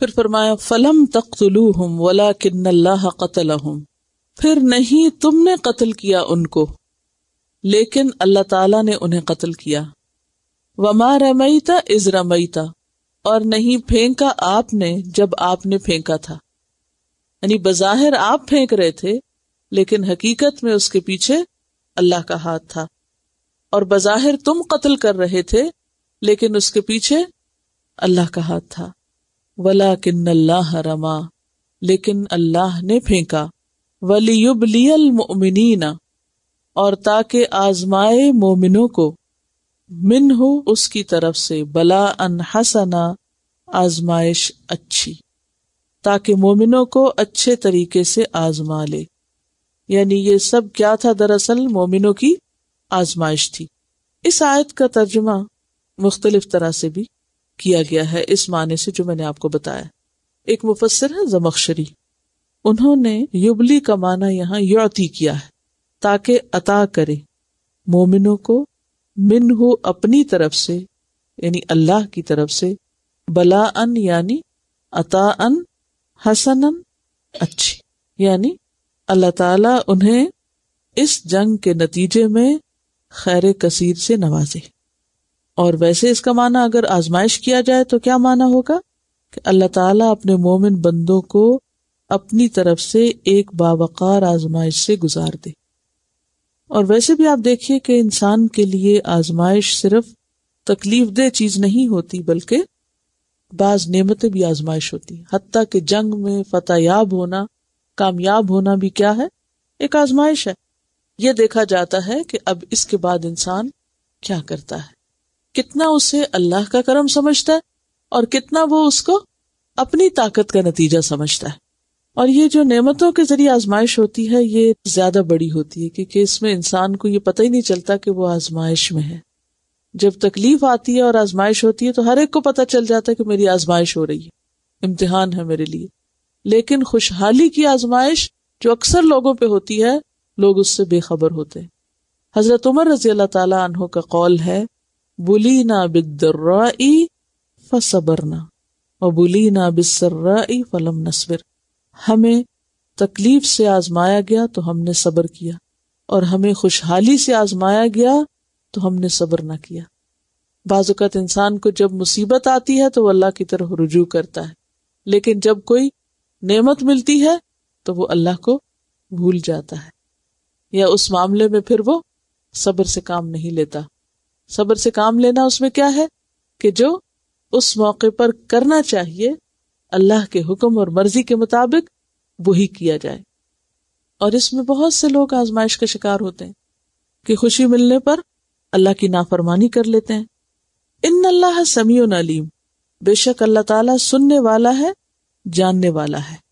फिर फरमाया फलम तख्तलू हम वला अल्लाह कतल फिर नहीं तुमने कत्ल किया उनको लेकिन अल्लाह ताला ने उन्हें कत्ल किया वमा रमईता इज रमईता और नहीं फेंका आपने जब आपने फेंका था यानी बजाहिर आप फेंक रहे थे लेकिन हकीकत में उसके पीछे अल्लाह का हाथ था और बजाहिर तुम कत्ल कर रहे थे लेकिन उसके पीछे अल्लाह का हाथ था वला अल्लाह रमा लेकिन अल्लाह ने फेंका वलीयुबलियल मोमिनीना और ताकि आजमाए मोमिनों को मिन हो उसकी तरफ से बला अन हसना आजमाइश अच्छी ताकि मोमिनों को अच्छे तरीके से आजमा ले यानी ये सब क्या था दरअसल मोमिनों की आजमाइश थी इस आयत का तर्जमा मुख्तलिफ तरह से भी किया गया है इस माने से जो मैंने आपको बताया एक मुफसर है जमक्शरी उन्होंने युबली का माना यहाँ यौती किया है ताकि अता करे मोमिनों को मिन हो अपनी तरफ से यानी अल्लाह की तरफ से बला अन यानी अता अन हसन अन अच्छी यानी अल्लाह ताला उन्हें इस जंग के नतीजे में खैर कसीर से नवाजे और वैसे इसका माना अगर आजमाइश किया जाए तो क्या माना होगा कि अल्लाह ताला अपने मोमिन बंदों को अपनी तरफ से एक बावकार आजमाइश से गुजार दे और वैसे भी आप देखिए कि इंसान के लिए आजमाइश सिर्फ तकलीफ दे चीज नहीं होती बल्कि बाज नेमतें भी आजमाइश होती हती कि जंग में फतेयाब होना कामयाब होना भी क्या है एक आजमाइश है यह देखा जाता है कि अब इसके बाद इंसान क्या करता है कितना उसे अल्लाह का करम समझता है और कितना वो उसको अपनी ताकत का नतीजा समझता है और ये जो नेमतों के जरिए आजमाइश होती है ये ज्यादा बड़ी होती है क्योंकि इसमें इंसान को ये पता ही नहीं चलता कि वो आजमाइश में है जब तकलीफ आती है और आजमाइश होती है तो हर एक को पता चल जाता है कि मेरी आजमाइश हो रही है इम्तिहान है मेरे लिए लेकिन खुशहाली की आजमाइश जो अक्सर लोगों पर होती है लोग उससे बेखबर होते हैं हजरत उमर रजी अल्लाह तहों का कौल है बुलीना बिदर्राई फसबरना और बुलीना बिसर्राई फलम नसबिर हमें तकलीफ से आजमाया गया तो हमने सबर किया और हमें खुशहाली से आजमाया गया तो हमने सबर ना किया बाजुकत इंसान को जब मुसीबत आती है तो वह अल्लाह की तरफ रुजू करता है लेकिन जब कोई नेमत मिलती है तो वो अल्लाह को भूल जाता है या उस मामले में फिर वो सब्र से काम नहीं लेता सब्र से काम लेना उसमें क्या है कि जो उस मौके पर करना चाहिए अल्लाह के हुक्म और मर्जी के मुताबिक वही किया जाए और इसमें बहुत से लोग आजमाइश का शिकार होते हैं कि खुशी मिलने पर अल्लाह की नाफरमानी कर लेते हैं इन अल्लाह समीन अलीम बेशक अल्लाह ताला सुनने वाला है जानने वाला है